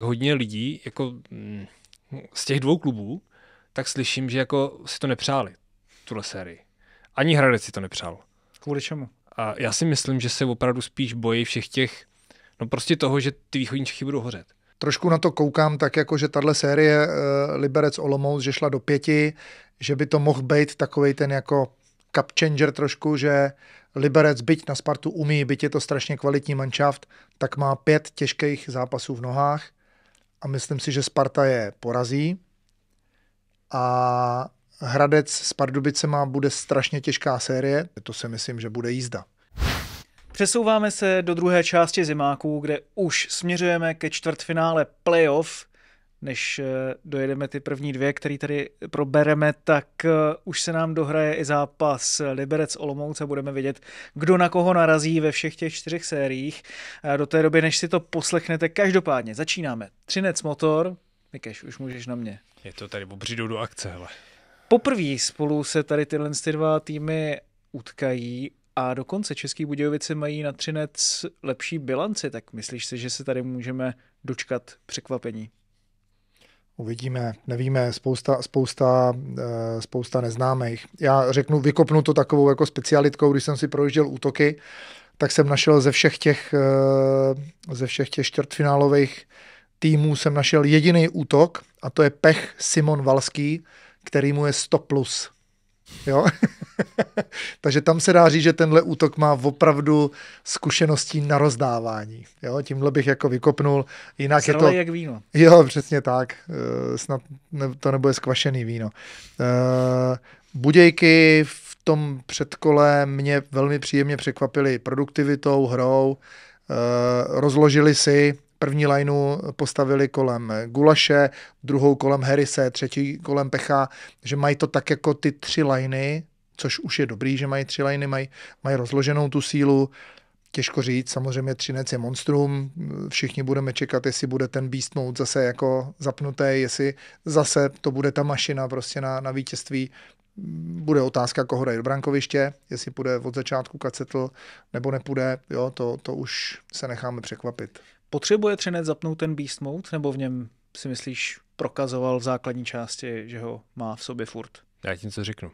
hodně lidí jako mm, z těch dvou klubů, tak slyším, že jako si to nepřáli, tuhle sérii. Ani Hradec si to nepřál. Kvůli čemu? A já si myslím, že se opravdu spíš bojí všech těch, no prostě toho, že ty východní Čechy budou hořet. Trošku na to koukám tak jako, že tahle série uh, Liberec Olomouc, že šla do pěti, že by to mohl být takový ten jako cup changer trošku, že Liberec byť na Spartu umí, byť je to strašně kvalitní manšaft, tak má pět těžkých zápasů v nohách a myslím si, že Sparta je porazí. A Hradec s Pardubicema bude strašně těžká série, to si myslím, že bude jízda. Přesouváme se do druhé části zimáků, kde už směřujeme ke čtvrtfinále playoff – než eh, dojedeme ty první dvě, které tady probereme, tak eh, už se nám dohraje i zápas Liberec Olomouc a budeme vědět, kdo na koho narazí ve všech těch čtyřech sériích. Eh, do té doby, než si to poslechnete, každopádně začínáme. Třinec motor, Mikeš, už můžeš na mě. Je to tady obřídou do akce, hele. Poprvé spolu se tady tyhle ty dva týmy utkají a dokonce Český Budějovice mají na Třinec lepší bilanci, tak myslíš si, že se tady můžeme dočkat překvapení? Uvidíme, nevíme, spousta, spousta, eh, spousta neznámých. Já řeknu, vykopnu to takovou jako specialitkou, když jsem si projížděl útoky, tak jsem našel ze všech těch, eh, ze všech těch čtvrtfinálových týmů jsem našel jediný útok a to je Pech Simon Valský, který mu je 100+. Plus. Jo? Takže tam se dá říct, že tenhle útok má opravdu zkušeností na rozdávání. Jo? Tímhle bych jako vykopnul. Jinak je to... jak víno. Jo, přesně tak. E, snad ne, to nebude zkvašený víno. E, budějky v tom předkole mě velmi příjemně překvapily produktivitou, hrou, e, rozložili si První lineu postavili kolem Gulaše, druhou kolem Herise, třetí kolem Pecha, že mají to tak jako ty tři liney, což už je dobrý, že mají tři liney, mají, mají rozloženou tu sílu, Těžko říct, samozřejmě Třinec je monstrum, všichni budeme čekat, jestli bude ten Beast Mode zase jako zapnutý, jestli zase to bude ta mašina prostě na, na vítězství. Bude otázka, koho dají do brankoviště, jestli půjde od začátku kacetl, nebo nepůjde, jo, to, to už se necháme překvapit. Potřebuje Třinec zapnout ten Beast Mode, nebo v něm si myslíš prokazoval v základní části, že ho má v sobě furt? Já ti něco řeknu.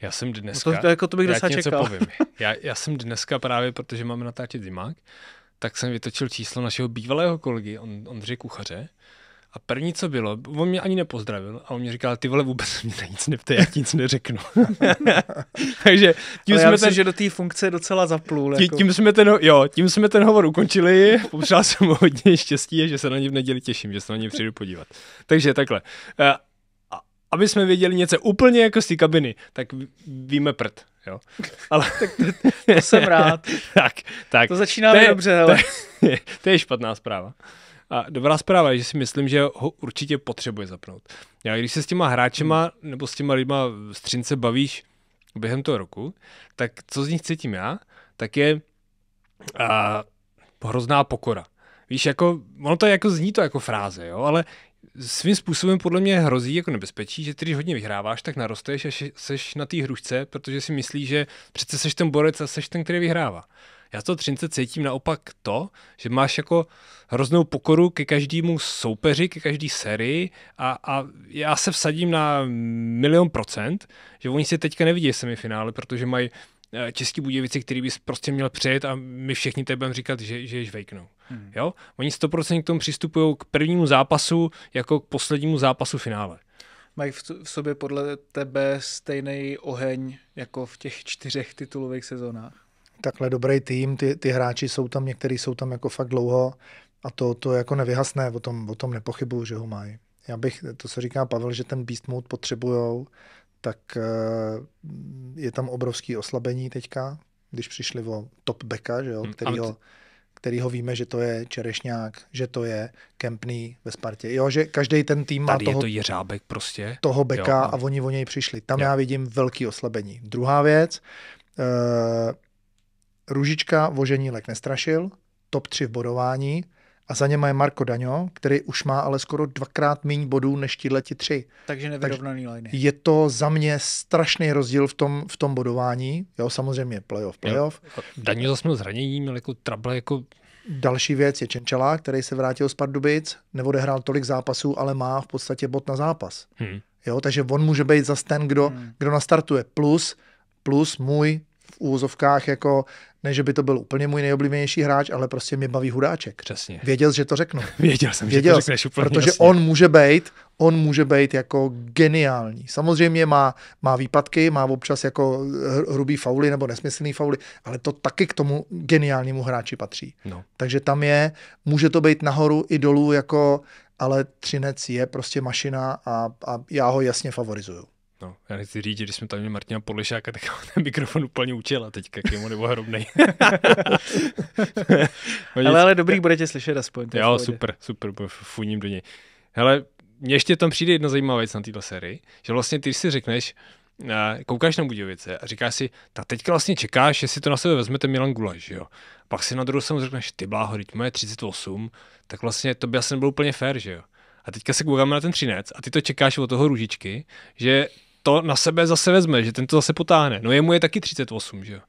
Já jsem dneska... No to, to, jako to bych já něco čekal. povím. Já, já jsem dneska právě, protože máme natáčet zimák, tak jsem vytočil číslo našeho bývalého kolegy, Ondřej Ondřeje Kuchaře, a první, co bylo, on mě ani nepozdravil a on mě říkal, ty vole, vůbec mě na nic neptej, já nic neřeknu. Takže tím jsme myslím, ten, že do té funkce docela zaplul. Tím, jako. Tím, jsme ten, jo, tím jsme ten hovor ukončili, popřál jsem mu hodně štěstí, že se na ně v neděli těším, že se na ně přijdu podívat. Takže takhle. Eh, a, aby jsme věděli něco úplně jako z té kabiny, tak víme prd. Jo. Ale... tak to, to, jsem rád. tak, tak. To začíná to je, dobře, ale. To je, to je špatná zpráva. A dobrá zpráva je, že si myslím, že ho určitě potřebuje zapnout. Já, když se s těma hráčema hmm. nebo s těma lidma v Střince bavíš během toho roku, tak co z nich cítím já, tak je a, hrozná pokora. Víš, jako, ono to jako zní to jako fráze, jo, ale svým způsobem podle mě hrozí jako nebezpečí, že ty, když hodně vyhráváš, tak narosteš a seš na té hrušce, protože si myslíš, že přece seš ten borec a seš ten, který vyhrává. Já to Třince cítím naopak to, že máš jako hroznou pokoru ke každému soupeři, ke každé sérii a, a já se vsadím na milion procent, že oni si teďka nevidí semifinále, protože mají eh, Český Budějovice, který bys prostě měl přejet a my všichni tebe budeme říkat, že, že ješ vejknou. Hmm. Jo? Oni 100% k tomu přistupují k prvnímu zápasu jako k poslednímu zápasu finále. Mají v, v sobě podle tebe stejný oheň jako v těch čtyřech titulových sezónách? takhle dobrý tým, ty, ty hráči jsou tam, některý jsou tam jako fakt dlouho a to, to jako nevyhasné, o tom, o tom nepochybuju, že ho mají. Já bych, to se říká Pavel, že ten beast mode potřebujou, tak eh, je tam obrovský oslabení teďka, když přišli o top backa, že jo, hmm, kterýho, kterýho víme, že to je Čerešňák, že to je Kempný ve Spartě. Jo, že každý ten tým Tady má toho, je to jeřábek prostě. toho beka jo, no. a oni o něj přišli. Tam jo. já vidím velký oslabení. Druhá věc, uh, Ružička lek nestrašil, top 3 v bodování a za něma je Marko Daňo, který už má ale skoro dvakrát méně bodů než tíhle ti tři. Takže nevyrovnaný liny. Je to za mě strašný rozdíl v tom, v tom bodování. Jo, samozřejmě playoff, playoff. Daňo zase měl zranění, měl jako trable, jako Další věc je Čenčela, který se vrátil z Pardubic, neodehrál tolik zápasů, ale má v podstatě bod na zápas. Hmm. Jo, takže on může být zase ten, kdo, hmm. kdo nastartuje. Plus, plus můj v úvozovkách jako ne, že by to byl úplně můj nejoblíbenější hráč, ale prostě mě baví hudáček. Přesně. Věděl, že to řeknu. Věděl jsem, Věděl, že to řekneš úplně Protože jasně. on může být, on může být jako geniální. Samozřejmě má, má výpadky, má občas jako hrubý fauly nebo nesmyslný fauly, ale to taky k tomu geniálnímu hráči patří. No. Takže tam je, může to být nahoru i dolů, jako, ale Třinec je prostě mašina a, a já ho jasně favorizuju. No. Já nechci říct, že když jsme tam měli Martina Polišáka, tak ten mikrofon úplně učila jak je mu nebo hrobný. ale, ale dobrý, bude tě slyšet aspoň. Jo, pohodě. super, super, funím do něj. Hele, mně ještě tam přijde jedna zajímavá věc na této sérii, že vlastně ty si řekneš, eh, koukáš na Budějovice a říkáš si, ta teďka vlastně čekáš, jestli to na sebe vezmete Milan Gulaš, jo. Pak si na druhou stranu řekneš, ty bláho, teď moje 38, tak vlastně to by asi nebylo úplně fér, že jo. A teďka se koukáme na ten třinec a ty to čekáš od toho růžičky, že to na sebe zase vezme, že ten to zase potáhne. No jemu je taky 38, že jo.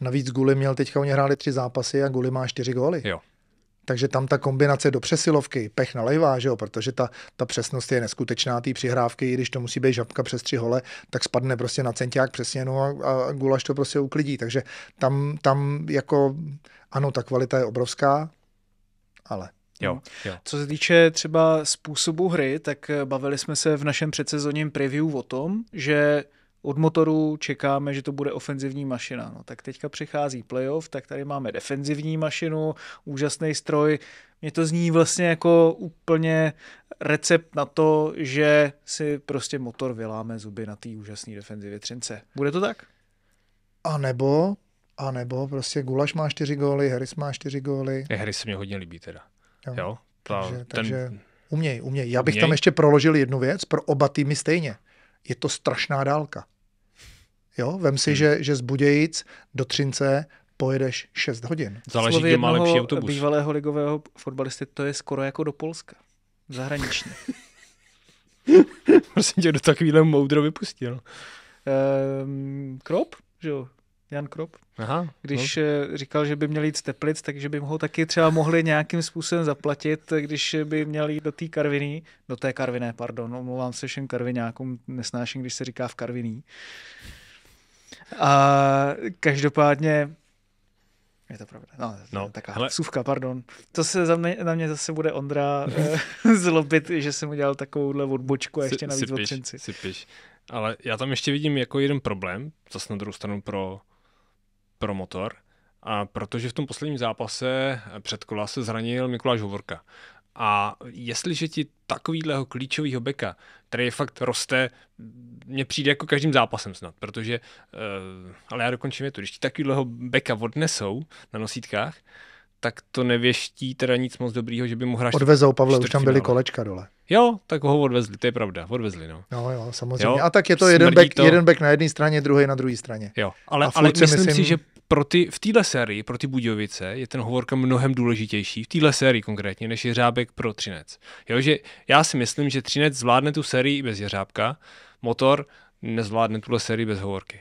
Navíc Guli měl teďka, oni hráli tři zápasy a Guli má čtyři góly. Jo. Takže tam ta kombinace do přesilovky, pech lejvá, že jo, protože ta, ta přesnost je neskutečná, ty přihrávky, i když to musí být žabka přes tři hole, tak spadne prostě na centiák přesně, no a, a Gulaš to prostě uklidí. Takže tam, tam jako, ano, ta kvalita je obrovská, ale... Jo. Mm. jo. Co se týče třeba způsobu hry, tak eh, bavili jsme se v našem předsezonním preview o tom, že od motoru čekáme, že to bude ofenzivní mašina. No, tak teďka přichází playoff, tak tady máme defenzivní mašinu, úžasný stroj. Mně to zní vlastně jako úplně recept na to, že si prostě motor vyláme zuby na té úžasné defenzivě Třince. Bude to tak? A nebo, a nebo prostě Gulaš má čtyři góly, Harris má čtyři góly. Harris se mě hodně líbí teda. Jo. jo ta, takže, takže uměj, uměj. Já bych uměj. tam ještě proložil jednu věc, pro oba týmy stejně. Je to strašná dálka. Jo, vem si, hmm. že, že z Budějic do Třince pojedeš 6 hodin. Záleží, kde má lepší autobus. bývalého ligového fotbalisty to je skoro jako do Polska. Zahraničně. Prosím tě, kdo takovýhle moudro vypustil? Um, krop, že jo? Jan Krop. Aha, když no. Eh, říkal, že by měl jít z Teplic, takže by ho taky třeba mohli nějakým způsobem zaplatit, když by měl jít do té Karviny, do té Karviné, pardon, omlouvám se všem Karvinákům, nesnáším, když se říká v Karviní. A každopádně je to pravda. No, no taková hele. suvka, pardon. To se za mě, na mě zase bude Ondra eh, zlobit, že jsem udělal takovouhle odbočku a ještě navíc si, si piš, si piš. Ale já tam ještě vidím jako jeden problém, zase na druhou stranu pro pro motor, a protože v tom posledním zápase eh, před kola se zranil Mikuláš Hovorka. A jestliže ti takovýhleho klíčového beka, který fakt roste, mně přijde jako každým zápasem snad, protože, eh, ale já dokončím je to, když ti takovýhleho beka odnesou na nosítkách, tak to nevěští teda nic moc dobrýho, že by mu hráč... Odvezou, Pavle, už tam byly kolečka dole. Jo, tak ho odvezli, to je pravda, odvezli, no. No jo, samozřejmě. Jo, a tak je to jeden back, to. jeden back na jedné straně, druhý na druhé straně. Jo, ale, ale myslím, myslím si, že pro ty, v téhle sérii, pro ty Budějovice, je ten Hovorka mnohem důležitější, v téhle sérii konkrétně, než Jeřábek pro Třinec. Jo, že já si myslím, že Třinec zvládne tu sérii bez Jeřábka, motor nezvládne tuhle sérii bez Hovorky.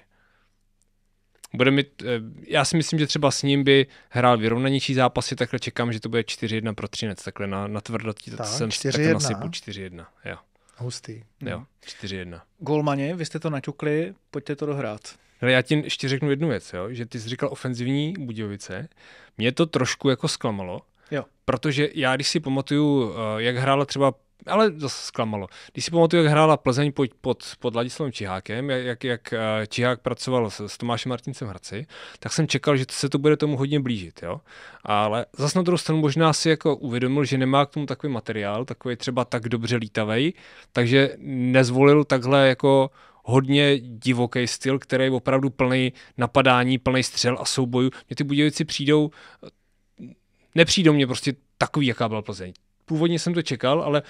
Bude mít, eh, já si myslím, že třeba s ním by hrál vyrovnanější zápasy, takhle čekám, že to bude 4-1 pro Třinec, takhle na, na tvrdo ti to tak, jsem 4-1. takhle nasypu 4-1. Jo. Hustý. Jo, 4-1. Golmani, vy jste to naťukli, pojďte to dohrát. Hele, já ti ještě řeknu jednu věc, jo? že ty jsi říkal ofenzivní Budějovice. Mě to trošku jako zklamalo, jo. protože já když si pamatuju, eh, jak hrála třeba ale zase zklamalo. Když si pamatuju, jak hrála Plzeň pod, pod, pod Ladislavem Čihákem, jak, jak eh, Čihák pracoval s, s Tomášem Martincem Hradci, tak jsem čekal, že se to bude tomu hodně blížit. Jo? Ale zase na druhou stranu možná si jako uvědomil, že nemá k tomu takový materiál, takový třeba tak dobře lítavej, takže nezvolil takhle jako hodně divoký styl, který je opravdu plný napadání, plný střel a soubojů. Mně ty Budějovici přijdou, eh, nepřijdou mě prostě takový, jaká byla Plzeň původně jsem to čekal, ale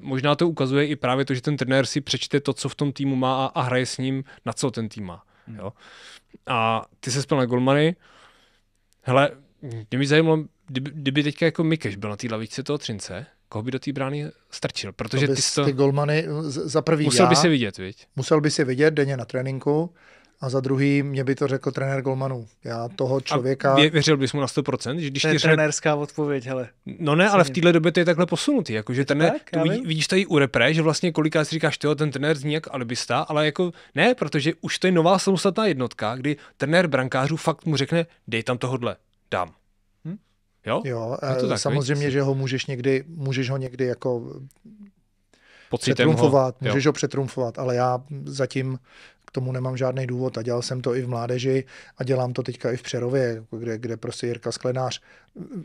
možná to ukazuje i právě to, že ten trenér si přečte to, co v tom týmu má a, a hraje s ním, na co ten tým má. Hmm. Jo? A ty se spal na golmany. Hele, mě by zajímalo, kdyby, kdyby teďka jako Mikeš byl na té lavičce toho Třince, koho by do té brány strčil, protože ty, to... ty golmany za prvý Musel já, by si vidět, viď? Musel by si vidět denně na tréninku a za druhý mě by to řekl trenér Golmanů. Já toho člověka... A věřil bys mu na 100%? Že když to je řek... odpověď, hele. No ne, ale v téhle době to je takhle posunutý. Jako, že trenér, tak, tu vidíš tady u repre, že vlastně kolikrát si říkáš, tyjo, ten trenér zní jak alibista, ale jako ne, protože už to je nová samostatná jednotka, kdy trenér brankářů fakt mu řekne, dej tam tohodle, dám. Hm? Jo, jo je to eh, tak, samozřejmě, víc? že ho můžeš někdy, můžeš ho někdy jako pocitem přetrumfovat, ho, můžeš jo. ho přetrumfovat, ale já zatím tomu nemám žádný důvod a dělal jsem to i v mládeži a dělám to teďka i v Přerově, kde, kde prostě Jirka Sklenář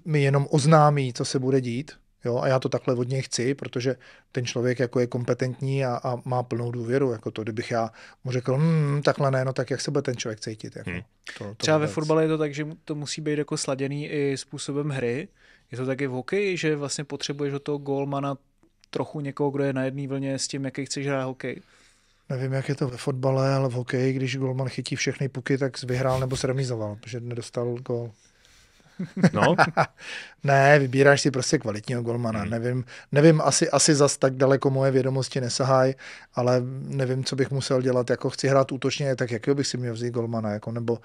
mi jenom oznámí, co se bude dít, Jo, a já to takhle od něj chci, protože ten člověk jako je kompetentní a, a má plnou důvěru. Jako to, kdybych já mu řekl, hmm, takhle ne, no tak jak se bude ten člověk cítit. Jako, hmm. to, to Třeba vůbec. ve fotbale je to tak, že to musí být jako sladěný i způsobem hry. Je to taky v hokeji, že vlastně potřebuješ od toho golmana trochu někoho, kdo je na jedné vlně s tím, jaký chceš hrát hokej. Nevím, jak je to ve fotbale, ale v hokeji, když golman chytí všechny puky, tak vyhrál nebo sremizoval, protože nedostal gol. No. ne, vybíráš si prostě kvalitního golmana. Hmm. Nevím, nevím asi, asi zas tak daleko moje vědomosti nesahaj, ale nevím, co bych musel dělat. Jako chci hrát útočně, tak jakého bych si měl vzít golmana? Jako, nebo,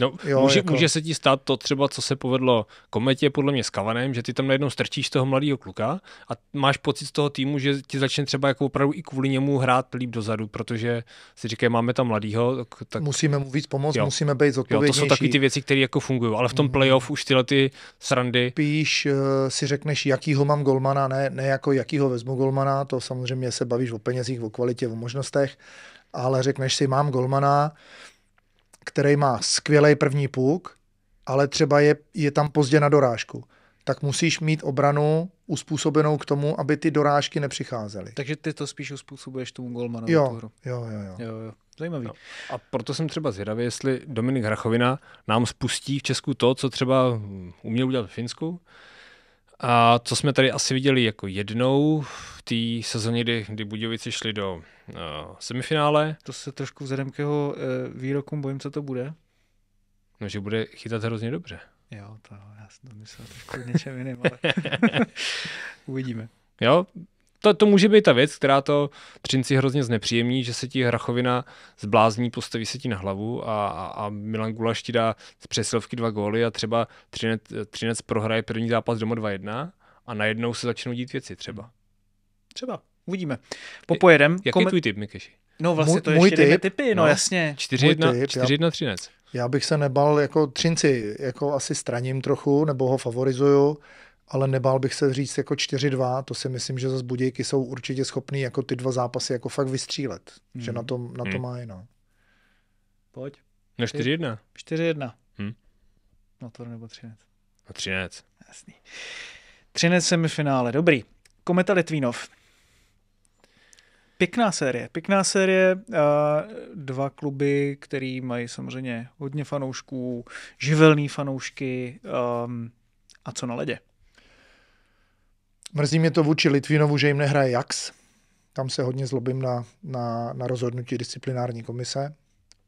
no, mm, jo, může, jako... může, se ti stát to třeba, co se povedlo Kometě podle mě s Kavanem, že ty tam najednou strčíš toho mladého kluka a máš pocit z toho týmu, že ti začne třeba jako opravdu i kvůli němu hrát líp dozadu, protože si říkají, máme tam mladýho. Tak, tak... Musíme mu víc pomoct, jo. musíme být zodpovědnější. Jo, to jsou takové ty věci, které jako fungují, ale v tom playoff už tyhle ty srandy. Píš uh, si řekneš, jakýho mám golmana, ne, ne jako jakýho vezmu golmana, to samozřejmě se bavíš o penězích, o kvalitě, o možnostech, ale řekneš si, mám golmana, který má skvělý první puk, ale třeba je, je tam pozdě na dorážku tak musíš mít obranu uspůsobenou k tomu, aby ty dorážky nepřicházely. Takže ty to spíš uspůsobuješ tomu golmanovi jo, Jo, jo, jo. jo, jo. Zajímavý. No. A proto jsem třeba zvědavý, jestli Dominik Hrachovina nám spustí v Česku to, co třeba uměl udělat v Finsku. A co jsme tady asi viděli jako jednou v té sezóně, kdy, kdy Budějovice šli do uh, semifinále. To se trošku vzhledem k jeho uh, výrokům bojím, co to bude. No, že bude chytat hrozně dobře. Jo, to já jsem to myslel trošku něčem jiným, ale uvidíme. Jo, to, to může být ta věc, která to Třinci hrozně znepříjemní, že se ti Hrachovina zblázní, postaví se ti na hlavu a, a, a Milan Gulaš ti dá z přesilovky dva góly a třeba Třinec, třinec prohraje první zápas doma 2-1 a najednou se začnou dít věci třeba. Třeba, uvidíme. Popojedem. Jaký je tvůj typ, Mikeši? No vlastně můj, to ještě můj typ, typy, no, no jasně. 4-1, 4-1 Třinec. Já bych se nebal, jako Třinci, jako asi straním trochu, nebo ho favorizuju, ale nebál bych se říct jako 4-2, to si myslím, že zase Budějky jsou určitě schopný jako ty dva zápasy jako fakt vystřílet, hmm. že na mhm. to, na to hmm. má no. Pojď. Na 4-1. 4-1. Hmm. No to nebo Třinec. Na Třinec. Jasný. Třinec semifinále, dobrý. Kometa Litvínov. Pěkná série, pěkná série. Dva kluby, který mají samozřejmě hodně fanoušků, živelný fanoušky um, a co na ledě. Mrzí mě to vůči Litvinovu, že jim nehraje Jax. Tam se hodně zlobím na, na, na rozhodnutí disciplinární komise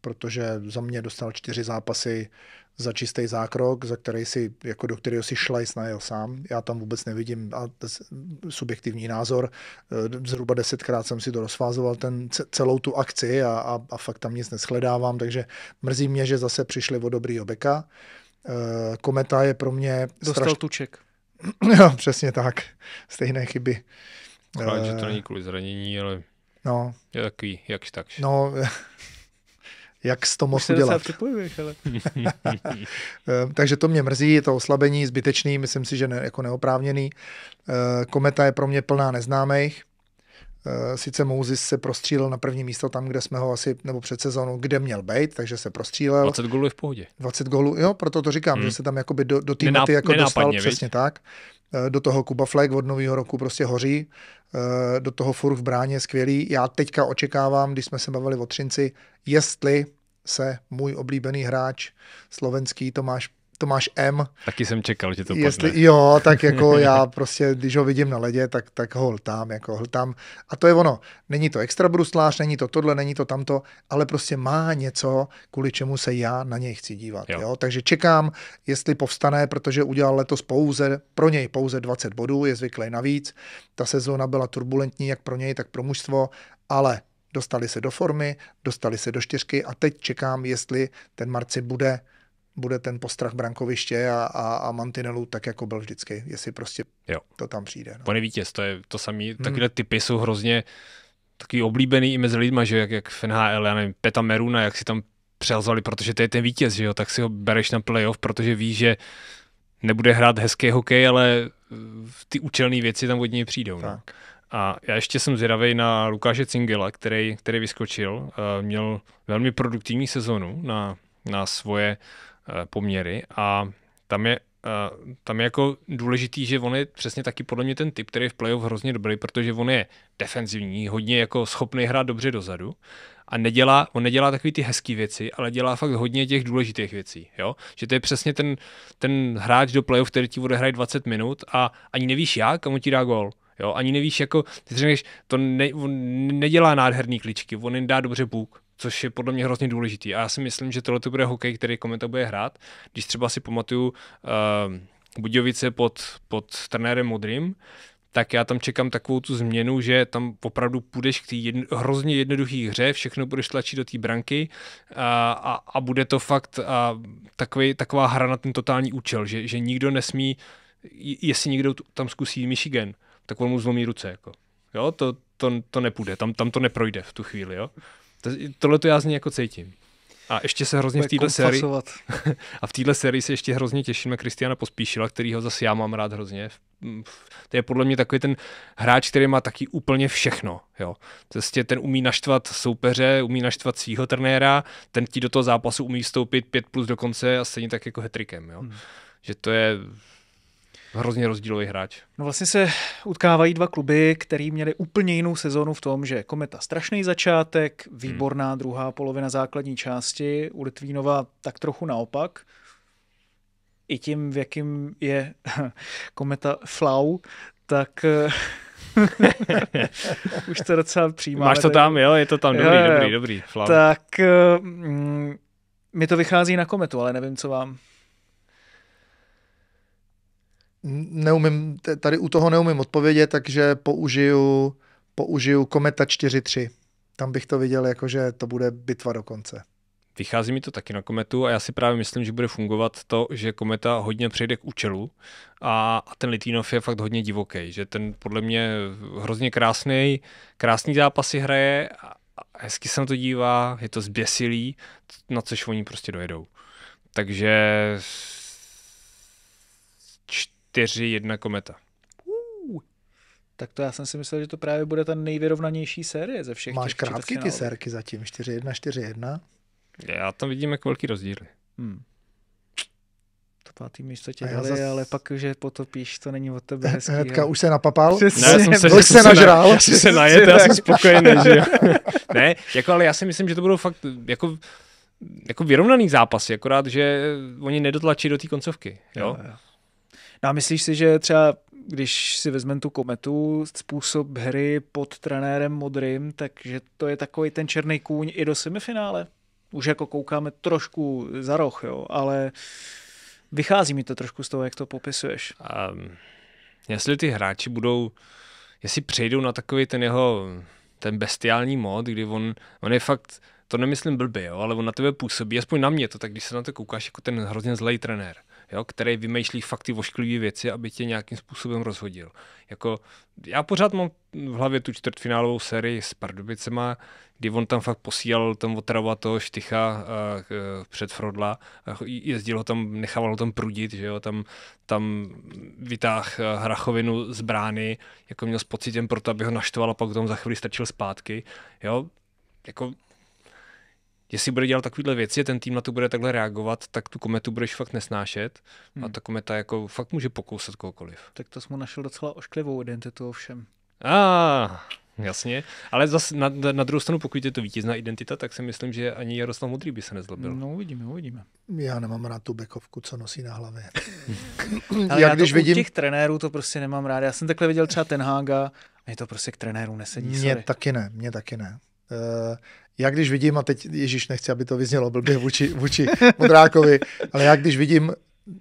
protože za mě dostal čtyři zápasy za čistý zákrok, za který si, jako do kterého si šlajs najel sám. Já tam vůbec nevidím a subjektivní názor. Eh, zhruba desetkrát jsem si to rozfázoval ten, celou tu akci a, a, a fakt tam nic neschledávám, takže mrzí mě, že zase přišli o dobrý obeka. Eh, Kometa je pro mě... Dostal straš... tuček. jo, přesně tak. Stejné chyby. Cháč, že to eh, není kvůli zranění, ale no. je takový, jakž takž. No, jak s toho moc udělat. Ehm, takže to mě mrzí, je to oslabení zbytečný, myslím si, že ne, jako neoprávněný. Ehm, kometa je pro mě plná neznámých Eh, sice Mouzis se prostřílel na první místo tam, kde jsme ho asi, nebo před sezónou, kde měl být, takže se prostřílel. 20 gólů je v pohodě. 20 gólů, jo, proto to říkám, hmm. že se tam jakoby do, do týmu ty jako dostal, viď? přesně tak. Eh, do toho Kuba Flag od nového roku prostě hoří, eh, do toho Fur v bráně skvělý. Já teďka očekávám, když jsme se bavili o Třinci, jestli se můj oblíbený hráč slovenský Tomáš Tomáš M. Taky jsem čekal, že to Jestli, padne. Jo, tak jako já prostě, když ho vidím na ledě, tak, tak ho hltám, jako hltám. A to je ono. Není to extra bruslář, není to tohle, není to tamto, ale prostě má něco, kvůli čemu se já na něj chci dívat. Jo. Jo? Takže čekám, jestli povstane, protože udělal letos pouze, pro něj pouze 20 bodů, je zvyklý navíc. Ta sezóna byla turbulentní, jak pro něj, tak pro mužstvo, ale dostali se do formy, dostali se do čtyřky a teď čekám, jestli ten Marci bude bude ten postrach brankoviště a, a, a mantinelu tak, jako byl vždycky, jestli prostě jo. to tam přijde. No. Pane vítěz, to je to samé, hmm. takové typy jsou hrozně taky oblíbený i mezi lidma, že jak, jak v NHL, já nevím, Peta Meruna, jak si tam přelzali, protože to je ten vítěz, že jo, tak si ho bereš na playoff, protože víš, že nebude hrát hezký hokej, ale eh, ty účelné věci tam od něj přijdou. No. A já ještě jsem zvědavý na Lukáše Cingela, který, který vyskočil, eh, měl velmi produktivní sezonu na, na svoje Eh, poměry a tam je Uh, tam je jako důležitý, že on je přesně taky podle mě ten typ, který je v playoff hrozně dobrý, protože on je defenzivní, hodně jako schopný hrát dobře dozadu a nedělá, on nedělá takové ty hezké věci, ale dělá fakt hodně těch důležitých věcí. Jo? Že to je přesně ten, ten hráč do playoff, který ti hrát 20 minut a ani nevíš jak, mu ti dá gol. Jo, ani nevíš, jako, ty řekneš, to ne, on nedělá nádherný kličky, on jen dá dobře půk což je podle mě hrozně důležitý. A já si myslím, že tohle to bude hokej, který Kometa bude hrát. Když třeba si pamatuju uh, Budějovice pod, pod trenérem Modrým, tak já tam čekám takovou tu změnu, že tam opravdu půjdeš k té jedn, hrozně jednoduché hře, všechno budeš tlačit do té branky a, a, a bude to fakt a, takový, taková hra na ten totální účel, že, že nikdo nesmí, jestli někdo tam zkusí Michigan, tak on mu zlomí ruce. Jako. Jo, to, to, to nepůjde, tam, tam to neprojde v tu chvíli. Jo? tohle to já z ní jako cítím. A ještě se hrozně v této sérii... a v této sérii se ještě hrozně těšíme Kristiana Pospíšila, kterýho zase já mám rád hrozně. To je podle mě takový ten hráč, který má taky úplně všechno. Jo. Cestě prostě ten umí naštvat soupeře, umí naštvat svého trenéra, ten ti do toho zápasu umí vstoupit pět plus do konce a stejně tak jako hetrikem. Jo. Hmm. Že to je hrozně rozdílový hráč. No vlastně se utkávají dva kluby, které měli úplně jinou sezonu v tom, že Kometa strašný začátek, hmm. výborná hmm. druhá polovina základní části, u Litvínova tak trochu naopak. I tím, v jakým je Kometa flau, tak eh, už to docela přijímáme. Máš to tady. tam, jo, je to tam, dobrý, jo, jo. dobrý, dobrý. Flau. Tak eh, mm, mi to vychází na kometu, ale nevím, co vám neumím, tady u toho neumím odpovědět, takže použiju, použiju Kometa 4.3. Tam bych to viděl jakože že to bude bitva do konce. Vychází mi to taky na kometu a já si právě myslím, že bude fungovat to, že kometa hodně přejde k účelu a, a ten Litinov je fakt hodně divoký, že ten podle mě hrozně krásný, krásný zápasy hraje a hezky se na to dívá, je to zběsilý, na což oni prostě dojedou. Takže 4-1 kometa. Uh, tak to já jsem si myslel, že to právě bude ta nejvyrovnanější série ze všech Máš těch krátky ty sérky zatím, 4-1, 4-1. Já tam vidím jako velký rozdíly. Hmm to pátý místo tě dali, zas... ale pak, že potopíš, to není od tebe hezký. Hnedka už se napapal? Přesně. Ne, já jsem se, už se nažral. Na, já jsem se najet, já jsem spokojený, že jo. ne, jako, ale já si myslím, že to budou fakt jako, jako vyrovnaný zápasy, akorát, že oni nedotlačí do té koncovky, jo. jo, jo. No a myslíš si, že třeba když si vezmeme tu kometu, způsob hry pod trenérem modrým, takže to je takový ten černý kůň i do semifinále? Už jako koukáme trošku za roh, jo, ale vychází mi to trošku z toho, jak to popisuješ. Um, jestli ty hráči budou, jestli přejdou na takový ten jeho, ten bestiální mod, kdy on, on je fakt, to nemyslím blbě, jo, ale on na tebe působí, aspoň na mě to, tak když se na to koukáš jako ten hrozně zlej trenér jo, který vymýšlí fakt ty ošklivé věci, aby tě nějakým způsobem rozhodil. Jako, já pořád mám v hlavě tu čtvrtfinálovou sérii s Pardubicema, kdy on tam fakt posílal tam otrava toho a, a, e, před Frodla, jako, jezdil ho tam, nechával ho tam prudit, že jo, tam, tam vytáhl e, hrachovinu z brány, jako měl s pocitem proto, aby ho naštval a pak ho tam za chvíli stačil zpátky, jo, jako jestli bude dělat takovéhle věci, ten tým na to bude takhle reagovat, tak tu kometu budeš fakt nesnášet hmm. a ta kometa jako fakt může pokousat kohokoliv. Tak to jsi mu našel docela ošklivou identitu ovšem. A ah, jasně, ale zase na, na druhou stranu, pokud je to vítězná identita, tak si myslím, že ani Jaroslav Modrý by se nezlobil. No uvidíme, uvidíme. Já nemám rád tu bekovku, co nosí na hlavě. ale já, já když to vidím... u těch trenérů to prostě nemám rád. Já jsem takhle viděl třeba Tenhága, a je to prostě k trenérům nesedí. Mně taky ne, mně taky ne. Eh, já když vidím, a teď Ježíš nechci, aby to vyznělo blbě vůči, vůči Modrákovi, ale já když vidím,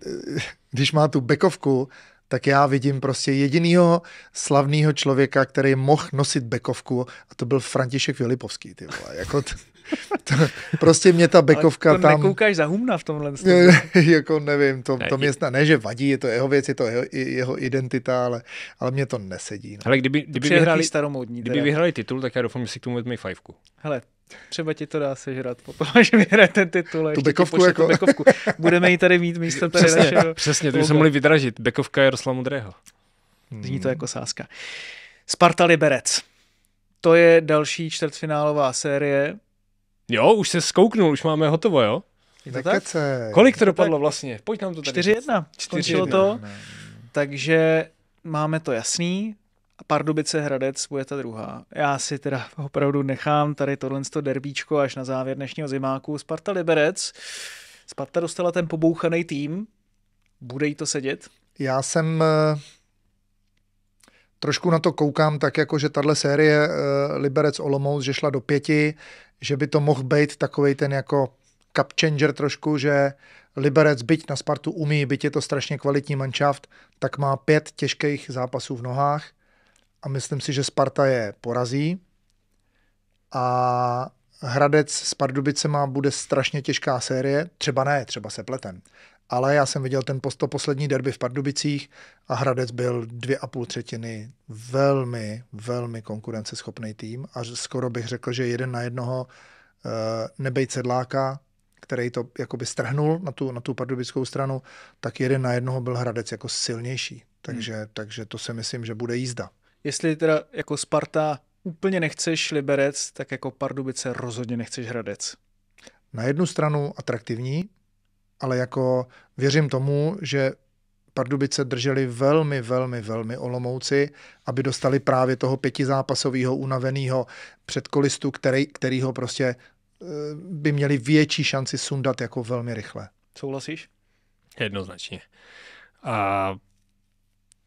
eh, když má tu bekovku, tak já vidím prostě jedinýho slavného člověka, který mohl nosit bekovku a to byl František Filipovský, ty vole. Jako t- to, prostě mě ta bekovka Ale to tam... nekoukáš za humna v tomhle Jako nevím, to, ne, to mě snad, ne, že vadí, je to jeho věc, je to jeho, jeho identita, ale, ale mě to nesedí. No. Ale kdyby, kdyby, vyhrali, staromodní, kdyby vyhrali titul, tak já doufám, že si k tomu vezmej fajfku. Hele, Třeba ti to dá sežrat potom, až vyhraje ten titul. Tu bekovku, jako... tu bekovku. Budeme ji tady mít místo tady Přesně, našeho přesně to bychom mohli vydražit. Bekovka Jaroslava Mudrého. Hmm. Zní to jako sázka. Sparta Liberec. To je další čtvrtfinálová série Jo, už se skouknul, už máme hotovo, jo? Je to tak? Kolik to dopadlo vlastně? Pojď nám to tady. 4-1. Skončilo to. Takže máme to jasný. A Pardubice Hradec bude ta druhá. Já si teda opravdu nechám tady tohle derbíčko až na závěr dnešního zimáku. Sparta Liberec. Sparta dostala ten pobouchaný tým. Bude jí to sedět? Já jsem eh, trošku na to koukám tak, jako že tahle série eh, Liberec Olomouc, že šla do pěti, že by to mohl být takový ten jako cup changer trošku, že Liberec byť na Spartu umí, byť je to strašně kvalitní manšaft, tak má pět těžkých zápasů v nohách a myslím si, že Sparta je porazí a Hradec s Pardubicema bude strašně těžká série, třeba ne, třeba se pletem, ale já jsem viděl ten posto poslední derby v Pardubicích a Hradec byl dvě a půl třetiny velmi, velmi konkurenceschopný tým a skoro bych řekl, že jeden na jednoho eh, nebejt sedláka, který to jakoby strhnul na tu, na tu pardubickou stranu, tak jeden na jednoho byl Hradec jako silnější. Takže, hmm. takže to si myslím, že bude jízda. Jestli teda jako Sparta úplně nechceš Liberec, tak jako Pardubice rozhodně nechceš Hradec. Na jednu stranu atraktivní, ale jako věřím tomu, že Pardubice drželi velmi, velmi, velmi Olomouci, aby dostali právě toho pětizápasového unaveného předkolistu, který, který ho prostě eh, by měli větší šanci sundat jako velmi rychle. Souhlasíš? Jednoznačně. A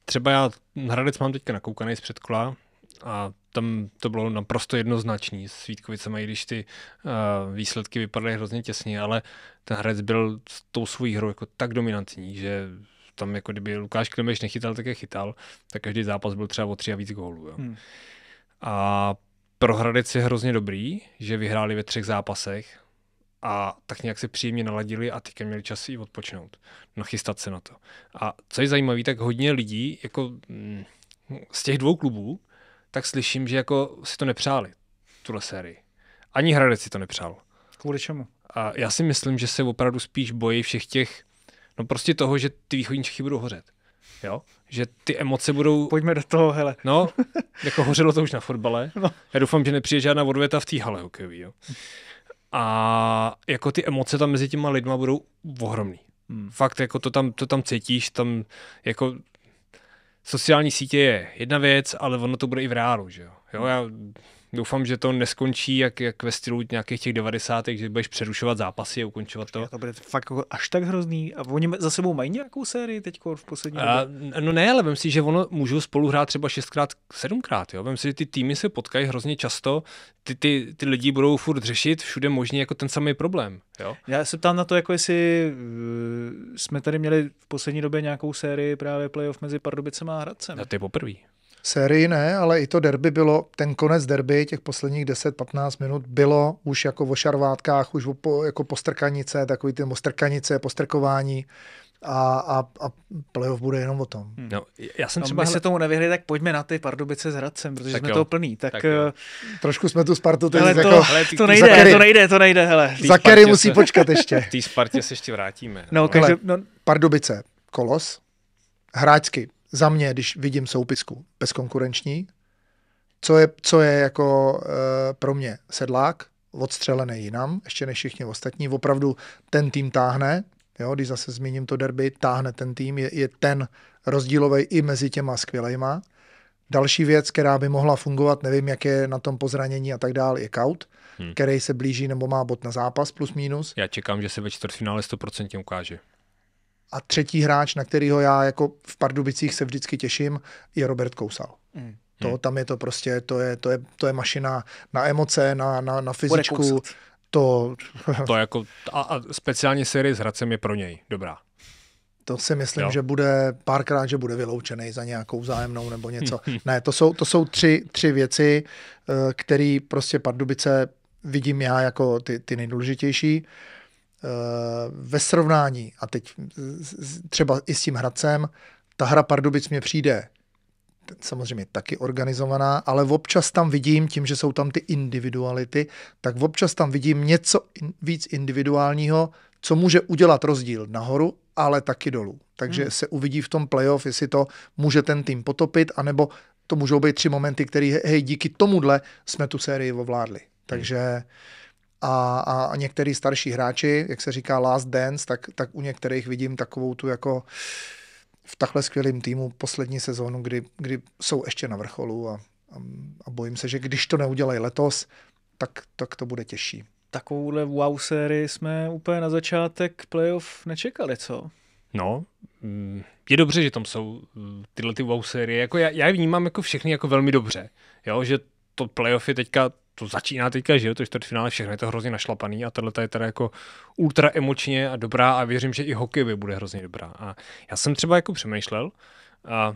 třeba já Hradec mám teďka nakoukaný z předkola, a tam to bylo naprosto jednoznačný s Vítkovicema, i když ty eh, výsledky vypadaly hrozně těsně, ale ten herec byl s tou svou hrou jako tak dominantní, že tam jako kdyby Lukáš Klimeš nechytal, tak je chytal, tak každý zápas byl třeba o tři a víc gólů. Jo. Hmm. A pro Hradec je hrozně dobrý, že vyhráli ve třech zápasech a tak nějak se příjemně naladili a teďka měli čas i odpočinout, nachystat no, se na to. A co je zajímavé, tak hodně lidí jako mm, z těch dvou klubů tak slyším, že jako si to nepřáli, tuhle sérii. Ani Hradec si to nepřál. Kvůli čemu? A já si myslím, že se opravdu spíš bojí všech těch, no prostě toho, že ty východní Čechy budou hořet. Jo? Že ty emoce budou... Pojďme do toho, hele. No, jako hořelo to už na fotbale. No. Já doufám, že nepřijde žádná odvěta v té hale hokejový, jo. A jako ty emoce tam mezi těma lidma budou ohromný. Hmm. Fakt, jako to tam, to tam cítíš, tam jako sociální sítě je jedna věc, ale ono to bude i v reálu, že jo. jo já Doufám, že to neskončí jak, jak ve stylu nějakých těch 90. že budeš přerušovat zápasy a ukončovat to. To bude fakt jako až tak hrozný. A oni za sebou mají nějakou sérii teď v poslední době? No ne, ale vím si, že ono můžou spolu hrát třeba šestkrát, sedmkrát. Jo? Vím si, že ty týmy se potkají hrozně často, ty, ty, ty lidi budou furt řešit všude možně jako ten samý problém. Jo? Já se ptám na to, jako jestli eh, jsme tady měli v poslední době nějakou sérii právě playoff mezi Pardubicem a Hradcem. A to je poprvé sérii ne, ale i to derby bylo, ten konec derby, těch posledních 10-15 minut bylo už jako o šarvátkách, už po, jako postrkanice, takový ty postrkanice, postrkování a, a, a playoff bude jenom o tom. Hmm. No, já jsem no, třeba... My se tomu nevyhli, tak pojďme na ty Pardubice s Hradcem, protože tak jsme jo. to plný. Tak, tak eh, Trošku jsme tu Spartu teď to, jako... to, nejde, Zakary, to nejde, to nejde, hele. Zakery musí se, počkat ještě. té Spartě se ještě vrátíme. No, no, každou, no. Pardubice, Kolos, Hráčsky, za mě, když vidím soupisku bezkonkurenční, co je, co je jako e, pro mě sedlák, odstřelený jinam, ještě než všichni ostatní. Opravdu ten tým táhne, jo, když zase zmíním to derby, táhne ten tým, je, je ten rozdílový i mezi těma skvělejma. Další věc, která by mohla fungovat, nevím, jak je na tom pozranění a tak dál, je kaut, hmm. který se blíží nebo má bod na zápas plus minus. Já čekám, že se ve čtvrtfinále 100% ukáže. A třetí hráč, na kterého já jako v Pardubicích se vždycky těším, je Robert Kousal. Mm. To, hmm. tam je to prostě, to je, to je, to je mašina na emoce, na, na, na fyzičku. To... to jako, a, a speciálně série s Hradcem je pro něj dobrá. To si myslím, jo. že bude párkrát, že bude vyloučený za nějakou zájemnou nebo něco. ne, to jsou, to jsou tři, tři věci, eh, které prostě Pardubice vidím já jako ty, ty nejdůležitější. Uh, Eh, ve srovnání, a teď eh, třeba i s tím Hradcem, ta hra Pardubic mě přijde samozřejmě taky organizovaná, ale občas tam vidím, tím, že jsou tam ty individuality, tak občas tam vidím něco víc individuálního, co může udělat rozdíl nahoru, ale taky dolů. Takže hmm. se uvidí v tom playoff, jestli to může ten tým potopit, anebo to můžou být tři momenty, které hej, díky tomuhle jsme tu sérii ovládli. Takže a, a některý starší hráči, jak se říká last dance, tak, tak u některých vidím takovou tu jako v takhle skvělém týmu poslední sezónu, kdy, kdy jsou ještě na vrcholu a, a, a bojím se, že když to neudělají letos, tak, tak to bude těžší. Takovouhle wow sérii jsme úplně na začátek playoff nečekali, co? No, mm, je dobře, že tam jsou mm, tyhle ty wow série. Jako já, já je vnímám jako všechny jako velmi dobře. Jo, že to playoff je teďka to začíná teďka, že jo, to čtvrtfinále, všechno je to hrozně našlapaný a tohle je teda jako ultra emočně a dobrá a věřím, že i hokejově bude hrozně dobrá. A já jsem třeba jako přemýšlel, a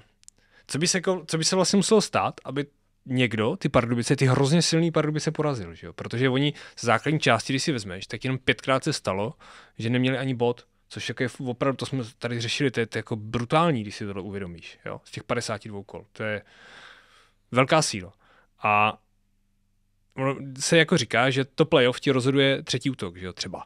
co, by se, jako, co by se vlastně muselo stát, aby někdo ty pardubice, ty hrozně silný pardubice porazil, že jo? protože oni z základní části, když si vezmeš, tak jenom pětkrát se stalo, že neměli ani bod, což jako je opravdu, to jsme tady řešili, to je, to je jako brutální, když si tohle uvědomíš, jo? z těch 52 kol, to je velká síla. A se jako říká, že to playoff ti rozhoduje třetí útok, že jo, třeba.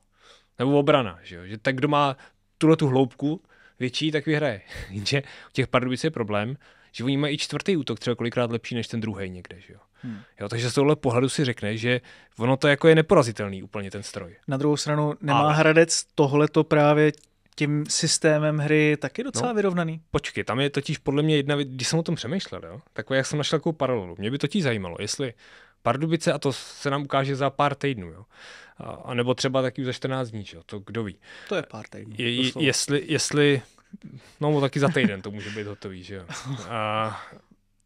Nebo obrana, že jo. Že tak kdo má tuhle tu hloubku větší, tak vyhraje. Jenže u těch Pardubic je problém, že oni mají i čtvrtý útok třeba kolikrát lepší než ten druhý někde, že jo. Hmm. jo takže z tohohle pohledu si řekne, že ono to jako je neporazitelný úplně ten stroj. Na druhou stranu nemá Ale... Hradec tohleto právě tím systémem hry taky no. docela no, vyrovnaný. Počkej, tam je totiž podle mě jedna věc, když jsem o tom přemýšlel, jo, tak jak jsem našel takovou paralelu, mě by totiž zajímalo, jestli Pardubice a to se nám ukáže za pár týdnů. Jo. A, a nebo třeba taky za 14 dní, jo. to kdo ví. To je pár týdnů. Je, jestli, jestli, no taky za týden to může být hotový, že jo. A,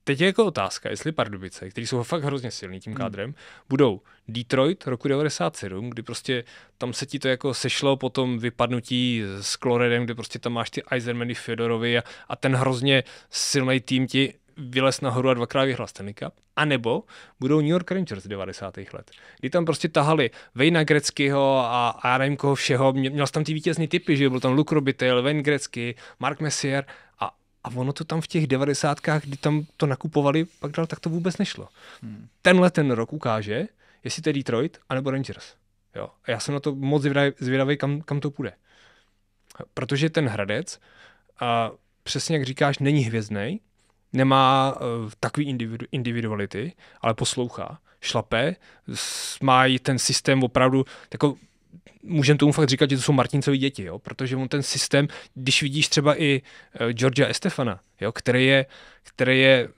Teď je jako otázka, jestli Pardubice, kteří jsou fakt hrozně silní tím hmm. kádrem, hmm. budou Detroit roku 97, kdy prostě tam se ti to jako sešlo po tom vypadnutí s Kloredem, kde prostě tam máš ty Eisenmany Fedorovi a, a ten hrozně silný tým ti vylez nahoru a dvakrát vyhrál Stanley Cup, anebo budou New York Rangers 90. let, kdy tam prostě tahali Vejna Greckého a, a já nevím koho všeho, měl tam ty vítězní typy, že byl tam Luke Robitel, Wayne Grecky, Mark Messier a, a ono to tam v těch devadesátkách, kdy tam to nakupovali, pak dál, tak to vůbec nešlo. Hmm. Tenhle ten rok ukáže, jestli to je Detroit, anebo Rangers. Jo. A já jsem na to moc zvědavý, zvědavý kam, kam to půjde. Protože ten Hradec, a přesně jak říkáš, není hvězdný, nemá uh, takový individu, individuality, ale poslouchá, šlape, má i ten systém opravdu, jako můžeme tomu fakt říkat, že to jsou Martincovi děti, jo? protože on ten systém, když vidíš třeba i uh, Georgia Estefana, jo? který je, který je